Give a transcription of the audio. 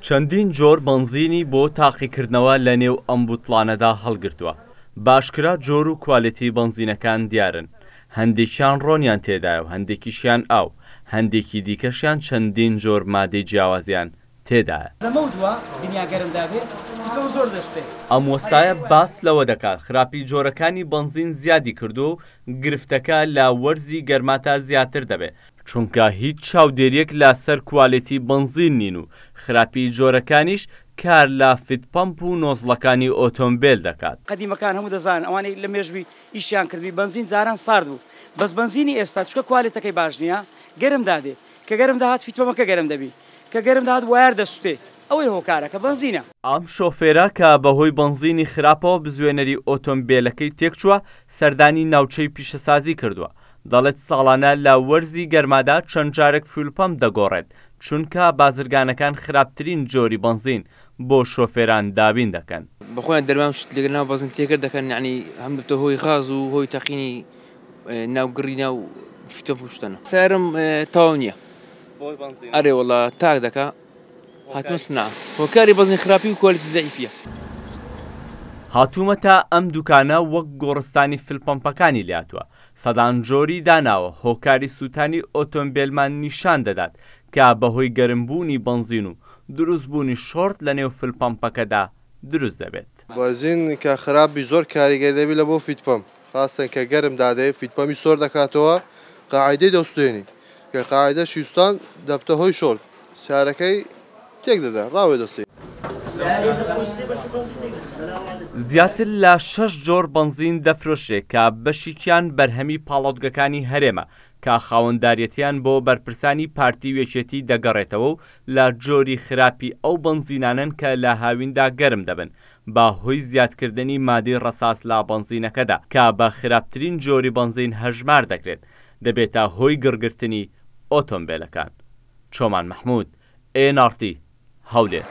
چەندین جۆر بنزینی بۆ تاقیکردنەوە لە نێو ئەم بوتڵانەدا هەڵگرتووە. باشکرا جۆر و کوالەتی بنزینەکان دیارن. هەندێکیان ڕۆنیان تێدایە و هەندێکیشیان ئاو، هەندێکی دیکەشیان چەندین جۆر مادەی جیاوازیان تێدایە ئەم وەستایە باس لەوە دەکات خراپی جۆرەکانی بنزین زیادی کردو و گرفتەکە لە وەرزی گەرماتا زیاتر دەبێت چونکە هیچ چاودێریەک لە سەر کوالەتی بنزین نین و خراپی جۆرەکانیش کار لە فیت پمپ و نۆزلەکانی ئۆتۆمبیل دەکات قدیمەکان هەموو دەزان ئەوانەی لە مێژوی ئیشیان کردی بنزین زاران سارد و بەس بنزینی ئێستا چکە کوالێتەکەی باش نییە گەرم دادێ کە گەرم داهات فیتۆمەکە گەرم دەبی کە گەرم داات وار دەسوتێ ئەوەی هۆکارەکە بنزینە ئام شۆفێرە کە بەهۆی بنزینی خراپەوە بزوێنەری ئۆتۆمبیلەکەی تێکچووە سەردانی ناوچەی پیشەسازی کردووە دەڵێت ساڵانە لە وەرزی گەرمادا چەند جارێک فولپەم دەگۆڕێت چونکە بازرگانەکان خراپترین جۆری بنزین بۆ شۆفێران دابین دەکەن بخۆیان دەرمان شت لەگەنا بازن تێکر دەکەن ینی هەمدەتە هۆی غاز و هۆی تەقینی ناوگری ناو فتە پوشتنە سارم تاو نییە ئەرێ وڵە تاک دەکا هاتووە سنا هۆکاری بەزنی خراپی و کۆلتی زەیفە. هاتوومە تا ئەم دوکانە وەک گۆڕستانی فلپەمپەکانی لاتووە سەدانجۆری داناوە هۆکاری سووتانی ئۆتۆمبیلمان نیشان دەدات کە بەهۆی گەرمبوونی بنزین و دروستبوونی شۆرت لە نێو فلپەمپەکەدا دروست دەبێت بەزین کە خراپی زۆر کاریگەر دەبی لە بۆ فیتپەم خاستن کە گەرم دادەیە فیتپەمی سۆر دەکاتەوە قاعدەی دەستێنی کە قاعدە شوستان دەبتە هۆی شۆل سیارەکەی تێک دەدا ڕاوێ دەسی. زیاتر لە شەش جۆر بنزین دەفرۆشێک کە بەشیکیان بەرهەمی پاڵۆتگەکانی هەرێمە کا خاوەنددارەتیان بۆ بەرپرسانی پارتی وێچێتی دەگەڕێتەوە و لە جۆری خراپی ئەو بنزینانن کە لە هاویندا گەرم دەبن با هۆی زیادکردنی مادی ڕساس لا بنزینەکەدا کا بە خراپترین جۆری بنزین هەژمار دەکرێت دەبێتە هۆی گرگرتنی ئۆتۆمبیلەکان چۆمان مححمود ئێنارتی هەولێ.